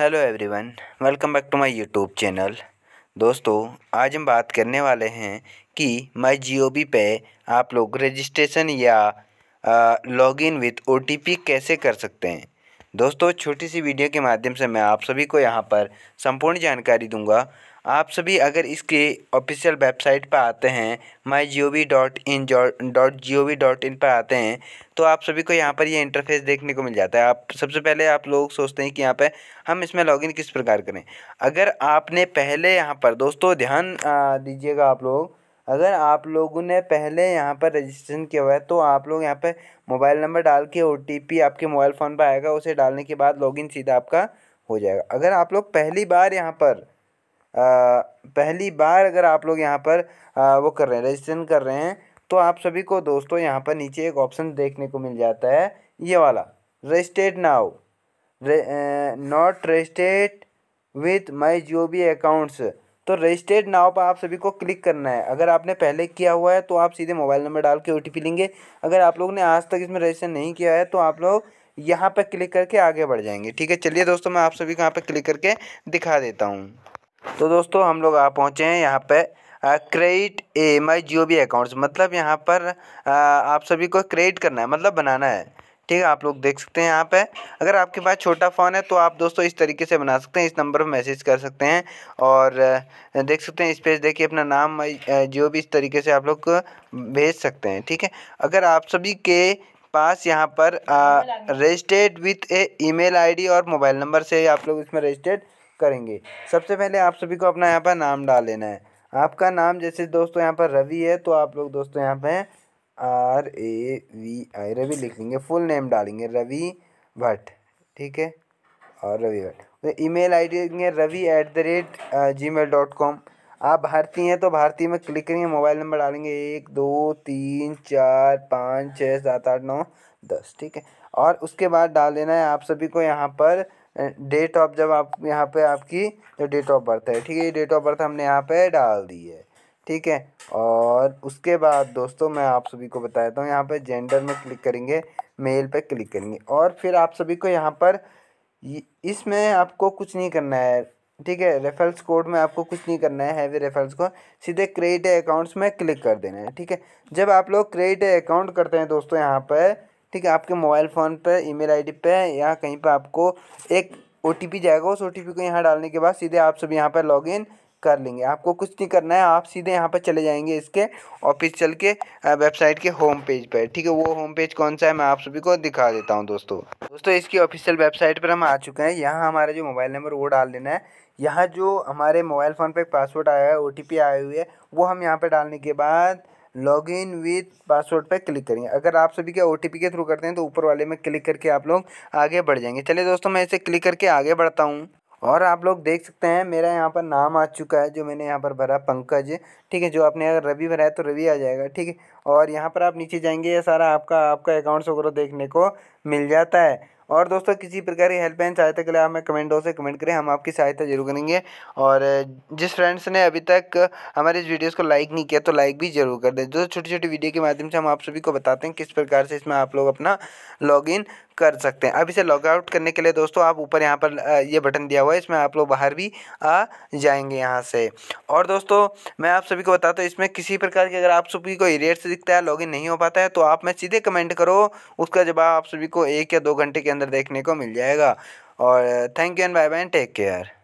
hello everyone welcome back to my YouTube channel दोस्तों आज हम बात करने वाले हैं कि माय बी पे आप लोग रजिस्ट्रेशन या लॉगिन विद ओटीपी कैसे कर सकते हैं दोस्तों छोटी सी वीडियो के माध्यम से मैं आप सभी को यहाँ पर संपूर्ण जानकारी दूंगा आप सभी अगर इसके ऑफिशियल वेबसाइट पर आते हैं my G O V dot in dot G O V dot in पर आते हैं तो आप सभी को यहाँ पर ये यह इंटरफेस देखने को मिल जाता है आप सबसे पहले आप लोग सोचते हैं कि यहाँ पर हम इसमें लॉगिन किस प्रकार करें अगर आपने पहले यहाँ पर दोस्तों ध्यान दीजिएगा आप लोग अगर आप लोगों ने पहले यहाँ पर रजिस्ट्रेशन किया हुआ है तो आप लोग यहाँ पर मोबाइल नंबर डाल के ओ आपके मोबाइल फ़ोन पर आएगा उसे डालने के बाद लॉगिन सीधा आपका हो जाएगा अगर आप लोग पहली बार यहाँ पर पहली बार अगर आप लोग यहाँ पर वो कर रहे हैं रजिस्ट्रेशन कर रहे हैं तो आप सभी को दोस्तों यहाँ पर नीचे एक ऑप्शन देखने को मिल जाता है ये वाला registered now not registered with my Jio B accounts तो रजिस्टर्ड नाव पर आप सभी को क्लिक करना है अगर आपने पहले किया हुआ है तो आप सीधे मोबाइल नंबर डाल के ओ लेंगे अगर आप लोग ने आज तक इसमें रजिस्टर नहीं किया है तो आप लोग यहाँ पर क्लिक करके आगे बढ़ जाएंगे ठीक है चलिए दोस्तों मैं आप सभी को यहाँ पर क्लिक करके दिखा देता हूँ तो दोस्तों हम लोग आ पहुँचे हैं यहाँ पे credit a my Jio B accounts मतलब यहाँ पर आ, आप सभी को क्रेडिट करना है मतलब बनाना है ठीक है आप लोग देख सकते हैं यहाँ पे अगर आपके पास छोटा फ़ोन है तो आप दोस्तों इस तरीके से बना सकते हैं इस नंबर पर मैसेज कर सकते हैं और देख सकते हैं स्पेस देखिए अपना नाम जो भी इस तरीके से आप लोग भेज सकते हैं ठीक है अगर आप सभी के पास यहाँ पर registered with a email ID और मोबाइल नंबर से आप लोग इसमें रजिस्टर्ड करेंगे सबसे पहले आप सभी को अपना यहाँ पर नाम डाल लेना है आपका नाम जैसे दोस्तों यहाँ पर रवि है तो आप लोग दोस्तों यहाँ पर R A V I Ravi लिख लेंगे फुल नेम डालेंगे रवि भट्ट ठीक है और रवि भट्ट तो ईमेल आई डी लिखेंगे Ravi at the rate Gmail dot com आप भारतीय हैं तो भारतीय में क्लिक करेंगे मोबाइल नंबर डालेंगे एक दो तीन चार पाँच छः सात आठ नौ दस ठीक है और उसके बाद डाल देना है आप सभी को यहाँ पर डेट ऑफ जब आप यहाँ पे आपकी जो डेट ऑफ बर्थ है ठीक है ये डेट ऑफ बर्थ हमने यहाँ पे डाल दी है ठीक है और उसके बाद दोस्तों मैं आप सभी को बता देता हूँ यहाँ पर जेंडर में क्लिक करेंगे मेल पे क्लिक करेंगे और फिर आप सभी को यहाँ पर इसमें आपको कुछ नहीं करना है ठीक है रेफरेंस कोड में आपको कुछ नहीं करना है हैवी रेफरेंस को सीधे क्रेडिट अकाउंट्स में क्लिक कर देना है ठीक है जब आप लोग क्रेडिट अकाउंट करते हैं दोस्तों यहाँ पर ठीक है आपके मोबाइल फ़ोन पे ईमेल आईडी पे या कहीं पे आपको एक ओ जाएगा उस ओ को यहाँ डालने के बाद सीधे आप सब यहाँ पर लॉग कर लेंगे आपको कुछ नहीं करना है आप सीधे यहाँ पर चले जाएंगे इसके ऑफिस चल के वेबसाइट के होम पेज पर ठीक है वो होम पेज कौन सा है मैं आप सभी को दिखा देता हूँ दोस्तों दोस्तों इसकी ऑफिशियल वेबसाइट पर हम आ चुके हैं यहाँ हमारा जो मोबाइल नंबर वो डाल देना है यहाँ जो हमारे मोबाइल फ़ोन पर पासवर्ड आया है ओ आई हुई है वो हम यहाँ पर डालने के बाद लॉग इन विथ पासवर्ड पर क्लिक करेंगे अगर आप सभी के ओ के थ्रू करते हैं तो ऊपर वाले में क्लिक करके आप लोग आगे बढ़ जाएंगे चलिए दोस्तों मैं इसे क्लिक करके आगे बढ़ता हूँ और आप लोग देख सकते हैं मेरा यहाँ पर नाम आ चुका है जो मैंने यहाँ पर भरा पंकज ठीक है जो आपने अगर रवि भरा है तो रवि आ जाएगा ठीक है और यहाँ पर आप नीचे जाएंगे ये सारा आपका आपका अकाउंट्स वगैरह देखने को मिल जाता है और दोस्तों किसी प्रकार की हेल्पलाइन सहायता के लिए हमें कमेंट बॉक्स से कमेंट करें हम आपकी सहायता जरूर करेंगे और जिस फ्रेंड्स ने अभी तक हमारे इस वीडियोज़ को लाइक नहीं किया तो लाइक भी जरूर कर दें दोस्तों छोटी छोटी वीडियो के माध्यम से हम आप सभी को बताते हैं किस प्रकार से इसमें आप लोग अपना लॉग कर सकते हैं अब इसे लॉगआउट करने के लिए दोस्तों आप ऊपर यहाँ पर ये बटन दिया हुआ है इसमें आप लोग बाहर भी आ जाएंगे यहाँ से और दोस्तों मैं आप सभी को बताता हूँ इसमें किसी प्रकार की अगर आप सभी को एरियर्स दिखता है लॉगिन नहीं हो पाता है तो आप मैं सीधे कमेंट करो उसका जवाब आप सभी को एक या दो घंटे के अंदर देखने को मिल जाएगा और thank you and bye bye take care